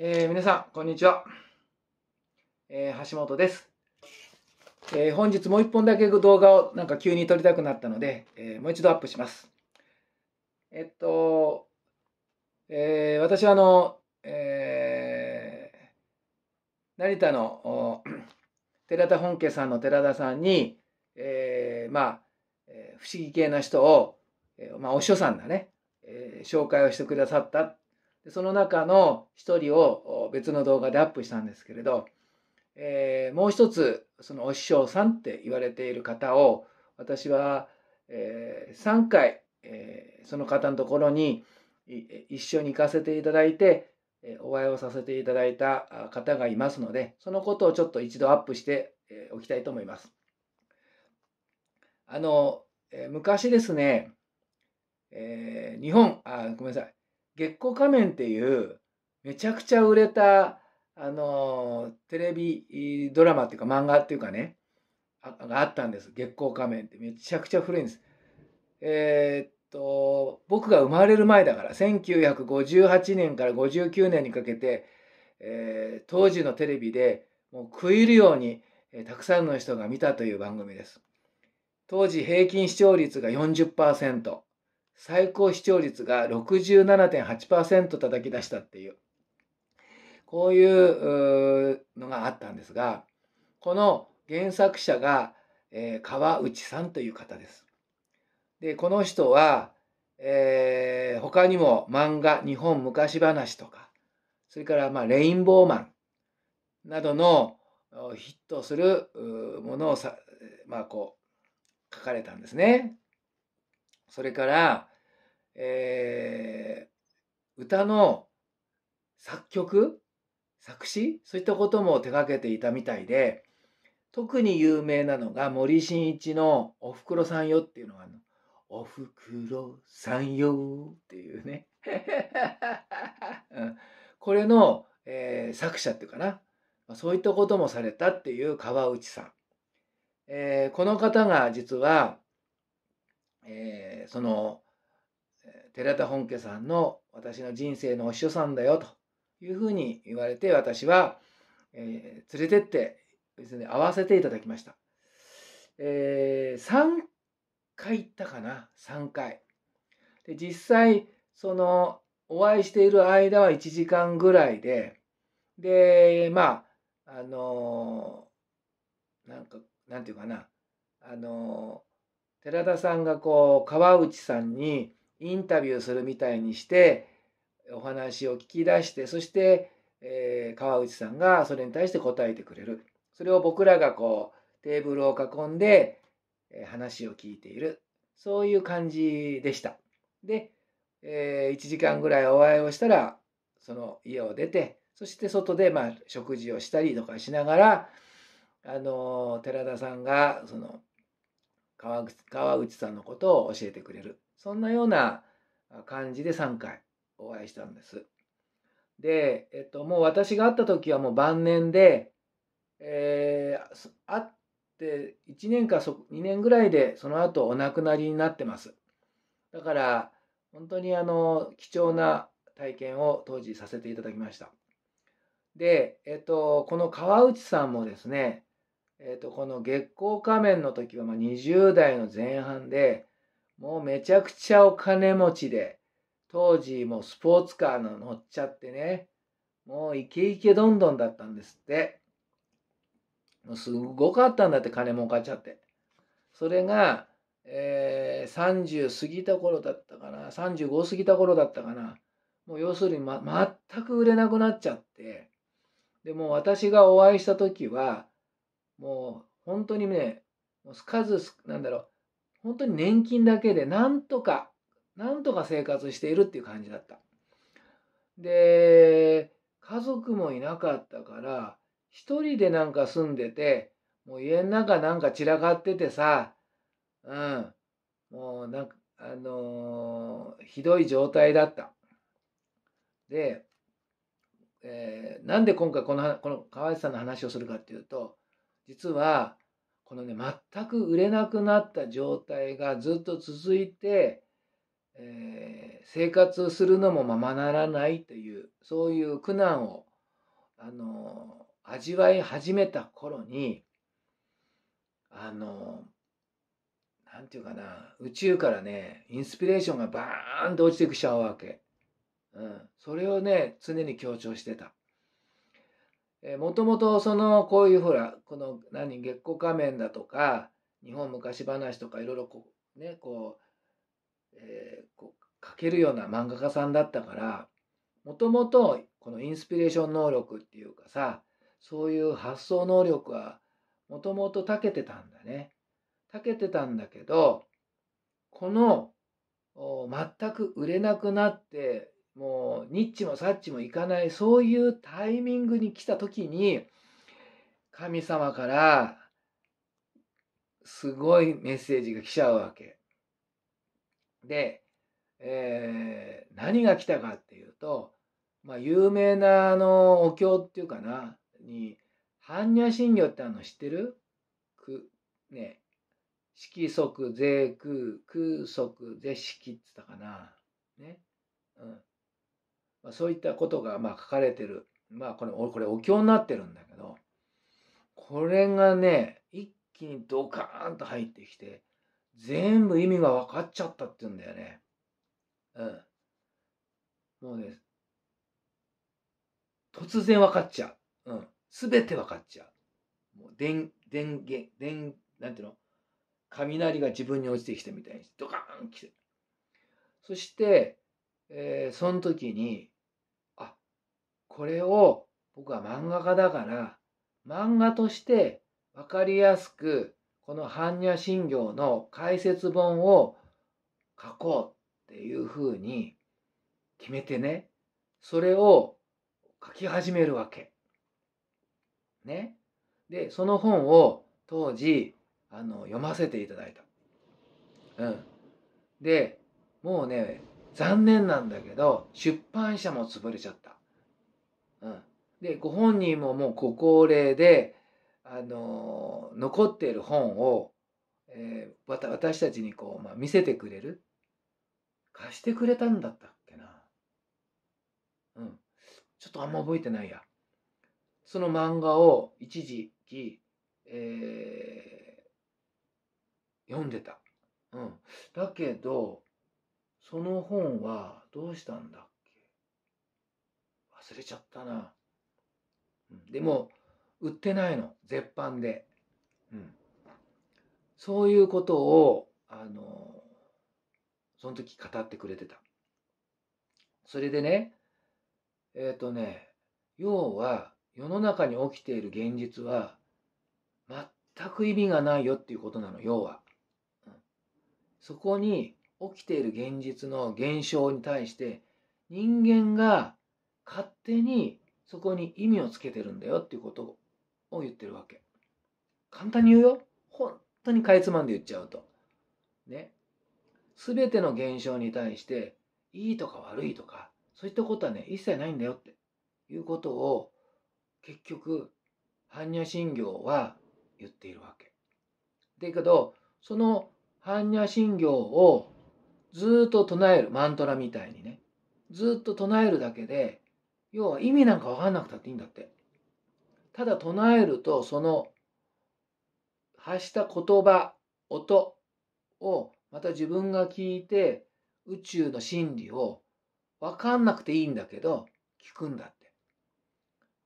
えー、皆さん、こんにちは。えー、橋本です。えー、本日もう一本だけ動画をなんか急に撮りたくなったので、えもう一度アップします。えっと、え私はあの、え成田の寺田本家さんの寺田さんに、えまあ、不思議系な人を、えまあ、お師匠さんがね、え紹介をしてくださったその中の一人を別の動画でアップしたんですけれど、えー、もう一つそのお師匠さんって言われている方を私は、えー、3回、えー、その方のところに一緒に行かせていただいてお会いをさせていただいた方がいますのでそのことをちょっと一度アップしておきたいと思います。あの昔ですね、えー、日本あごめんなさい月光仮面っていうめちゃくちゃ売れた、あのテレビドラマっていうか漫画っていうかねがあったんです月光仮面ってめちゃくちゃ古いんです。えー、っと僕が生まれる前だから1958年から59年にかけて、えー、当時のテレビでもう食い入るように、えー、たくさんの人が見たという番組です。当時平均視聴率が40%。最高視聴率が67.8%叩き出したっていう、こういうのがあったんですが、この原作者が、えー、川内さんという方です。で、この人は、えー、他にも漫画、日本昔話とか、それからまあレインボーマンなどのヒットするものをさ、まあこう、書かれたんですね。それから、えー、歌の作曲作詞そういったことも手がけていたみたいで特に有名なのが森進一の「おふくろさんよ」っていうのがあるの。おふくろさんよっていうね これの、えー、作者っていうかなそういったこともされたっていう川内さん、えー、この方が実はえー、その寺田本家さんの私の人生のお師匠さんだよというふうに言われて私は、えー、連れてって別に会わせていただきました、えー、3回行ったかな3回で実際そのお会いしている間は1時間ぐらいででまああのー、なんかなんていうかなあの寺田さんがこう川内さんにインタビューするみたいにしてお話を聞き出してそして、えー、川内さんがそれに対して答えてくれるそれを僕らがこうテーブルを囲んで、えー、話を聞いているそういう感じでした。で、えー、1時間ぐらいお会いをしたらその家を出てそして外でまあ食事をしたりとかしながらあの寺田さんがその川口さんのことを教えてくれるそんなような感じで3回お会いしたんです。で、えっと、もう私が会った時はもう晩年で、えー、会って1年かそ2年ぐらいでその後お亡くなりになってます。だから本当にあの貴重な体験を当時させていただきました。で、えっと、この川内さんもですねえっ、ー、と、この月光仮面の時はま20代の前半で、もうめちゃくちゃお金持ちで、当時もスポーツカーの乗っちゃってね、もうイケイケどんどんだったんですって。もうすごかったんだって金儲かっちゃって。それが、えー、30過ぎた頃だったかな、35過ぎた頃だったかな、もう要するに、ま、全く売れなくなっちゃって、でも私がお会いした時は、もう本当にね、もう数、なんだろう、本当に年金だけでなんとか、なんとか生活しているっていう感じだった。で、家族もいなかったから、一人でなんか住んでて、もう家の中なんか散らかっててさ、うん、もうなんか、あのー、ひどい状態だった。で、えー、なんで今回このこの河内さんの話をするかっていうと実はこのね全く売れなくなった状態がずっと続いて、えー、生活をするのもままならないというそういう苦難をあの味わい始めた頃にあの何て言うかな宇宙からねインスピレーションがバーンと落ちてきちゃうわけ、うん、それをね常に強調してたもともとそのこういうほらこの何月光仮面だとか日本昔話とかいろいろこうねこう,、えー、こう書けるような漫画家さんだったからもともとこのインスピレーション能力っていうかさそういう発想能力はもともとたけてたんだね。たけてたんだけどこの全く売れなくなってもうニッチもサッチもいかないそういうタイミングに来た時に神様からすごいメッセージが来ちゃうわけ。で、えー、何が来たかっていうと、まあ、有名なあのお経っていうかなに般若心経ってあの知ってるくね色即税空空即是色っつったかな。ね。うんそういったことがまあ書かれてるまあこれこれお経になってるんだけどこれがね一気にドカーンと入ってきて全部意味が分かっちゃったって言うんだよね。うん。もうね突然分かっちゃう。うん。全て分かっちゃう。もう電電源電なんていうの雷が自分に落ちてきたみたいにドカーン来て。そして、えー、その時にこれを僕は漫画家だから漫画として分かりやすくこの般若心経の解説本を書こうっていうふうに決めてねそれを書き始めるわけ。ね。でその本を当時あの読ませていただいた。うん。でもうね残念なんだけど出版社も潰れちゃった。うん、でご本人ももうご高齢で、あの残っている本を、えー、私たちにこう、まあ、見せてくれる貸してくれたんだったっけなうんちょっとあんま覚えてないやその漫画を一時期、えー、読んでた、うん、だけどその本はどうしたんだ忘れちゃったな、うん、でも売ってないの絶版で、うん、そういうことをあのその時語ってくれてたそれでねえっ、ー、とね要は世の中に起きている現実は全く意味がないよっていうことなの要は、うん、そこに起きている現実の現象に対して人間が勝手にそこに意味をつけてるんだよっていうことを言ってるわけ簡単に言うよ本当にかいつまんで言っちゃうとね全ての現象に対していいとか悪いとかそういったことはね一切ないんだよっていうことを結局般若心経は言っているわけ。だけどその般若心経をずっと唱えるマントラみたいにねずっと唱えるだけで要は意味なんか分かんなくたっていいんだってただ唱えるとその発した言葉音をまた自分が聞いて宇宙の真理を分かんなくていいんだけど聞くんだって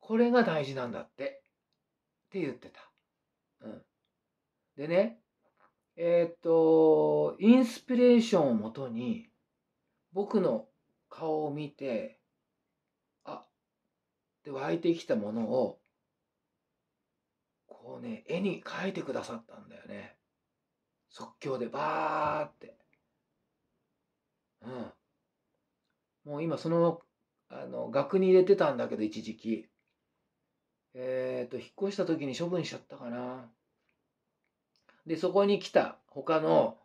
これが大事なんだってって言ってた、うん、でねえー、っとインスピレーションをもとに僕の顔を見てで湧いてきたものをこうね絵に描いてくださったんだよね即興でバーってうんもう今そのあの額に入れてたんだけど一時期えっ、ー、と引っ越した時に処分しちゃったかなでそこに来た他の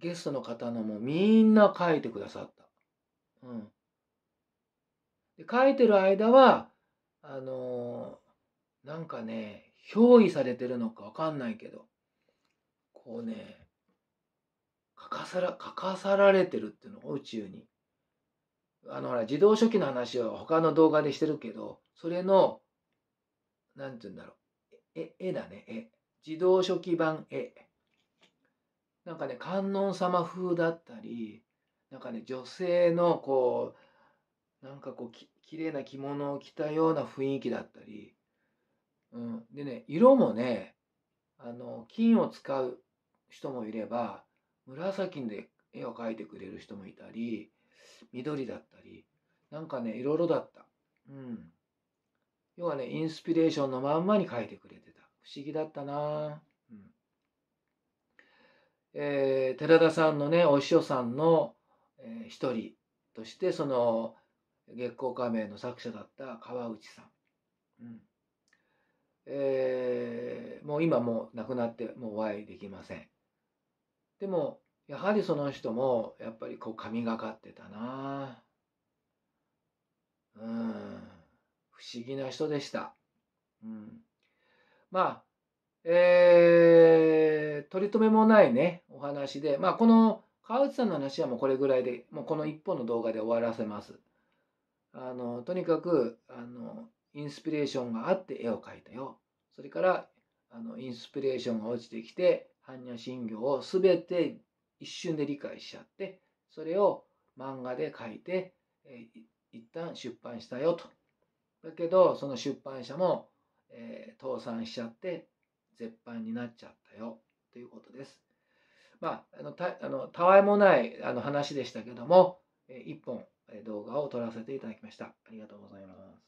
ゲストの方のもみんな書いてくださったうんで描いてる間はあのー、なんかね、憑依されてるのかわかんないけど、こうね、かかさら、かかさられてるっていうの、宇宙に。あの、ほら、自動書記の話は他の動画でしてるけど、それの、なんて言うんだろう。え、絵だね、絵。自動書記版絵。なんかね、観音様風だったり、なんかね、女性のこう、なんかこう、綺麗な着物を着たような雰囲気だったり、うん、でね色もねあの金を使う人もいれば紫で絵を描いてくれる人もいたり緑だったりなんかねいろいろだった、うん、要はねインスピレーションのまんまに描いてくれてた不思議だったな、うん、えー、寺田さんのねお師匠さんの、えー、一人としてその月光仮面の作者だった川内さん、うんえー、もう今もう亡くなってもうお会いできませんでもやはりその人もやっぱりこう神がかってたなうん不思議な人でした、うん、まあえー、取り留めもないねお話でまあこの川内さんの話はもうこれぐらいでもうこの一本の動画で終わらせますあのとにかくあのインスピレーションがあって絵を描いたよそれからあのインスピレーションが落ちてきて般若心経を全て一瞬で理解しちゃってそれを漫画で描いて、え一旦出版したよと。だけどその出版社も、えー、倒産しちゃって絶版になっちゃったよということです。まあ、あのたあのたわいもないあの話でしたけども、え一本動画を撮らせていただきました。ありがとうございます。